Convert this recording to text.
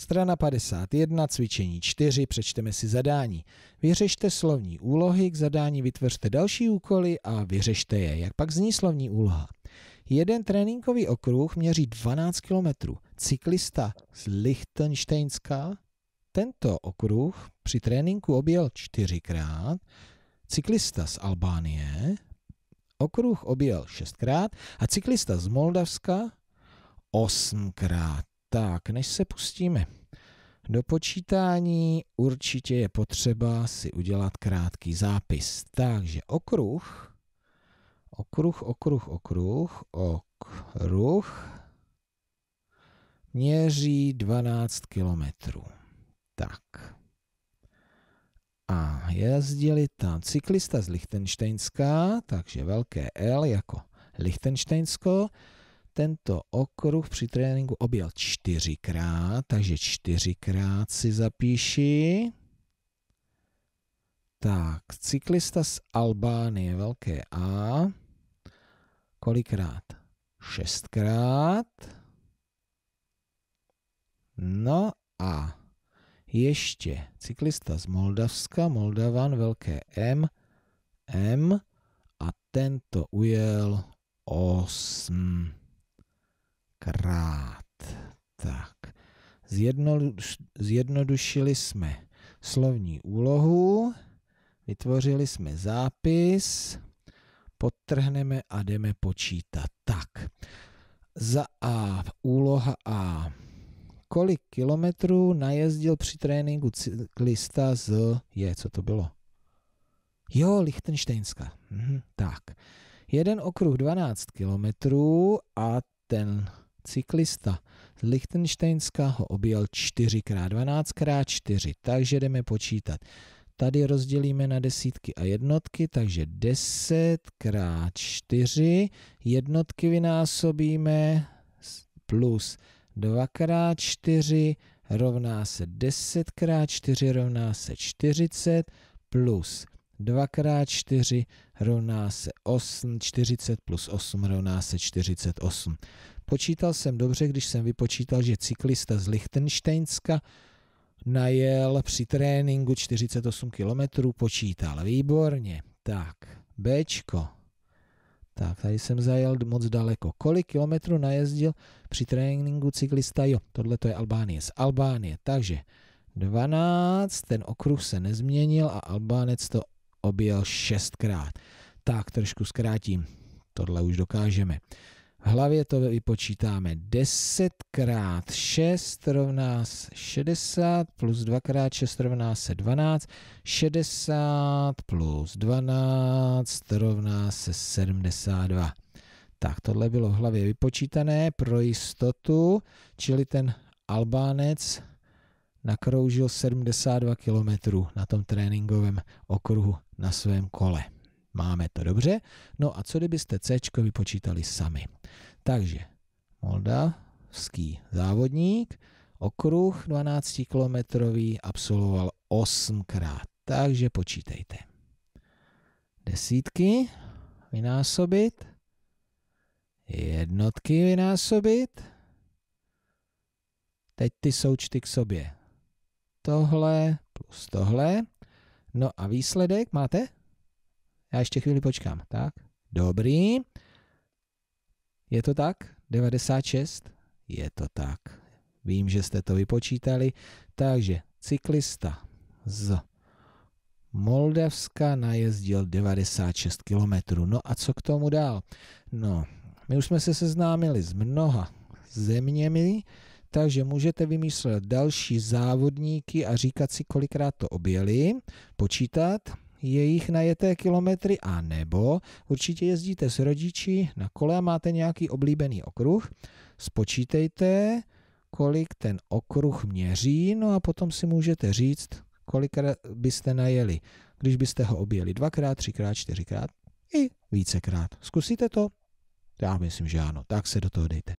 Strana 51, cvičení 4, přečteme si zadání. Vyřešte slovní úlohy, k zadání vytvořte další úkoly a vyřešte je. Jak pak zní slovní úloha? Jeden tréninkový okruh měří 12 km. Cyklista z Lichtensteinska tento okruh při tréninku objel čtyřikrát, cyklista z Albánie okruh objel šestkrát a cyklista z Moldavska osmkrát. Tak, než se pustíme do počítání, určitě je potřeba si udělat krátký zápis. Takže okruh, okruh, okruh, okruh, okruh, měří 12 kilometrů. Tak. A jezdili tam cyklista z Lichtensteinska, takže velké L jako Lichtensteinsko, tento okruh při tréninku objel čtyřikrát, takže čtyřikrát si zapíši. Tak, cyklista z Albánie, velké A. Kolikrát? Šestkrát. No a ještě cyklista z Moldavska, Moldavan, velké M, M a tento ujel 8 krát. Tak. Zjednodušili jsme slovní úlohu, vytvořili jsme zápis, podtrhneme a jdeme počítat. Tak, za A, úloha A. Kolik kilometrů najezdil při tréninku cyklista z, je, co to bylo? Jo, Lichtensteinska. Mhm, tak, jeden okruh 12 kilometrů a ten cyklista z Lichtensteinska ho objel 4x12x4, takže jdeme počítat. Tady rozdělíme na desítky a jednotky, takže 10 x 4, jednotky vynásobíme plus 2 x 4 rovná se 10 x 4 rovná se 40 plus 2 x 4 rovná se 8, 40 plus 8 rovná se 48. Počítal jsem dobře, když jsem vypočítal, že cyklista z Lichtensteinska najel při tréninku 48 km, počítal. Výborně. Tak, Bčko. Tak, tady jsem zajel moc daleko. Kolik kilometrů najezdil při tréninku cyklista? Jo, tohle to je Albánie. Z Albánie. Takže 12, ten okruh se nezměnil a Albánec to objel šestkrát. Tak, trošku zkrátím. Tohle už dokážeme hlavě to vypočítáme. 10 krát 6 rovná se 60 plus 2 krát 6 rovná se 12. 60 plus 12 rovná se 72. Tak, tohle bylo v hlavě vypočítané pro jistotu, čili ten Albánec nakroužil 72 km na tom tréninkovém okruhu na svém kole. Máme to dobře. No a co kdybyste C vypočítali sami? Takže moldavský závodník okruh 12 kilometrový absolvoval 8krát. Takže počítejte. Desítky vynásobit, jednotky vynásobit, teď ty součty k sobě. Tohle plus tohle. No a výsledek máte? Já ještě chvíli počkám, tak? Dobrý. Je to tak? 96? Je to tak. Vím, že jste to vypočítali. Takže cyklista z Moldavska najezdil 96 kilometrů. No a co k tomu dál? No, my už jsme se seznámili s mnoha zeměmi, takže můžete vymyslet další závodníky a říkat si, kolikrát to objeli, počítat jejich najeté kilometry a nebo určitě jezdíte s rodiči na kole a máte nějaký oblíbený okruh, spočítejte, kolik ten okruh měří, no a potom si můžete říct, kolik byste najeli, když byste ho objeli dvakrát, třikrát, čtyřikrát i vícekrát. Zkusíte to? Já myslím, že ano. Tak se do toho dejte.